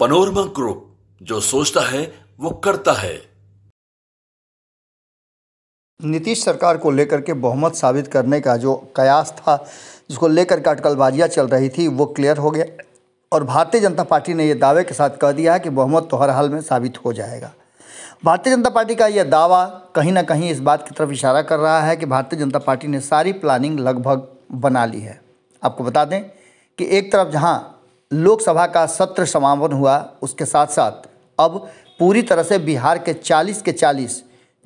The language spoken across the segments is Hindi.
पनोरमा ग्रुप जो सोचता है वो करता है नीतीश सरकार को लेकर के बहुमत साबित करने का जो कयास था जिसको लेकर के अटकलबाजियाँ चल रही थी वो क्लियर हो गया और भारतीय जनता पार्टी ने ये दावे के साथ कह दिया है कि बहुमत तो हर हाल में साबित हो जाएगा भारतीय जनता पार्टी का यह दावा कहीं ना कहीं इस बात की तरफ इशारा कर रहा है कि भारतीय जनता पार्टी ने सारी प्लानिंग लगभग बना ली है आपको बता दें कि एक तरफ जहाँ लोकसभा का सत्र समापन हुआ उसके साथ साथ अब पूरी तरह से बिहार के 40 के 40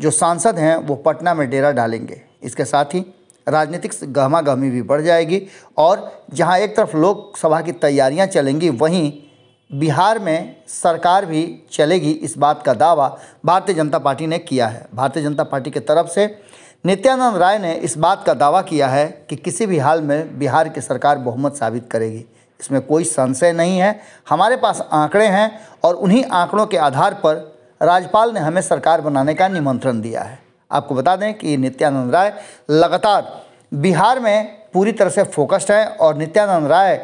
जो सांसद हैं वो पटना में डेरा डालेंगे इसके साथ ही राजनीतिक गहमा गहमी भी बढ़ जाएगी और जहां एक तरफ लोकसभा की तैयारियां चलेंगी वहीं बिहार में सरकार भी चलेगी इस बात का दावा भारतीय जनता पार्टी ने किया है भारतीय जनता पार्टी की तरफ से नित्यानंद राय ने इस बात का दावा किया है कि किसी भी हाल में बिहार की सरकार बहुमत साबित करेगी इसमें कोई संशय नहीं है हमारे पास आंकड़े हैं और उन्हीं आंकड़ों के आधार पर राज्यपाल ने हमें सरकार बनाने का निमंत्रण दिया है आपको बता दें कि नित्यानंद राय लगातार बिहार में पूरी तरह से फोकस्ड हैं और नित्यानंद राय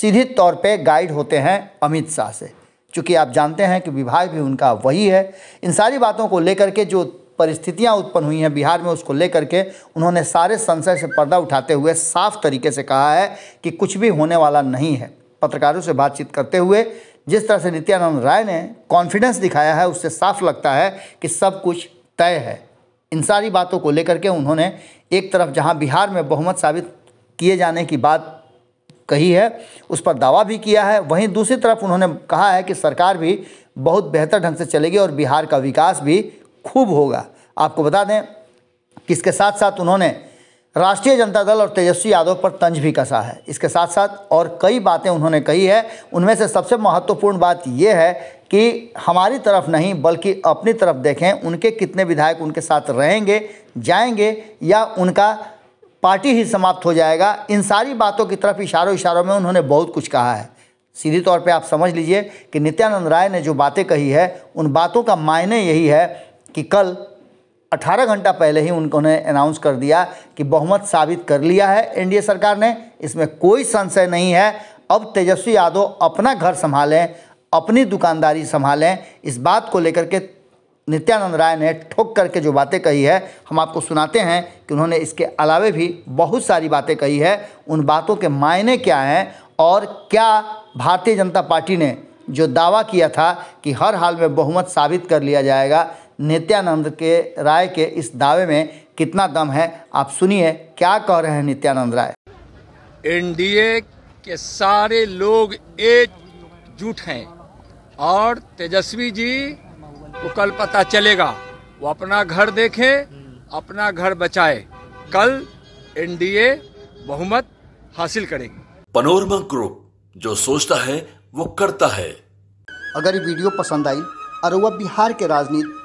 सीधे तौर पे गाइड होते हैं अमित शाह से क्योंकि आप जानते हैं कि विभाग भी उनका वही है इन सारी बातों को लेकर के जो परिस्थितियां उत्पन्न हुई हैं बिहार में उसको लेकर के उन्होंने सारे संशय से पर्दा उठाते हुए साफ तरीके से कहा है कि कुछ भी होने वाला नहीं है पत्रकारों से बातचीत करते हुए जिस तरह से नित्यानंद राय ने कॉन्फिडेंस दिखाया है उससे साफ लगता है कि सब कुछ तय है इन सारी बातों को लेकर के उन्होंने एक तरफ जहाँ बिहार में बहुमत साबित किए जाने की बात कही है उस पर दावा भी किया है वहीं दूसरी तरफ उन्होंने कहा है कि सरकार भी बहुत बेहतर ढंग से चलेगी और बिहार का विकास भी खूब होगा आपको बता दें कि इसके साथ साथ उन्होंने राष्ट्रीय जनता दल और तेजस्वी यादव पर तंज भी कसा है इसके साथ साथ और कई बातें उन्होंने कही है उनमें से सबसे महत्वपूर्ण बात यह है कि हमारी तरफ नहीं बल्कि अपनी तरफ देखें उनके कितने विधायक उनके साथ रहेंगे जाएंगे या उनका पार्टी ही समाप्त हो जाएगा इन सारी बातों की तरफ इशारों इशारों में उन्होंने बहुत कुछ कहा है सीधे तौर पे आप समझ लीजिए कि नित्यानंद राय ने जो बातें कही है उन बातों का मायने यही है कि कल 18 घंटा पहले ही उन्होंने अनाउंस कर दिया कि बहुमत साबित कर लिया है एनडीए सरकार ने इसमें कोई संशय नहीं है अब तेजस्वी यादव अपना घर संभालें अपनी दुकानदारी संभालें इस बात को लेकर के नित्यानंद राय ने ठोक करके जो बातें कही है हम आपको सुनाते हैं कि उन्होंने इसके अलावे भी बहुत सारी बातें कही है उन बातों के मायने क्या हैं और क्या भारतीय जनता पार्टी ने जो दावा किया था कि हर हाल में बहुमत साबित कर लिया जाएगा नित्यानंद के राय के इस दावे में कितना दम है आप सुनिए क्या कह रहे हैं नित्यानंद राय एनडीए के सारे लोग जुट हैं और तेजस्वी जी को कल पता चलेगा वो अपना घर देखे अपना घर बचाए कल एनडीए बहुमत हासिल करेगी पनोरमा ग्रुप जो सोचता है वो करता है अगर ये वीडियो पसंद आई और वह बिहार के राजनीति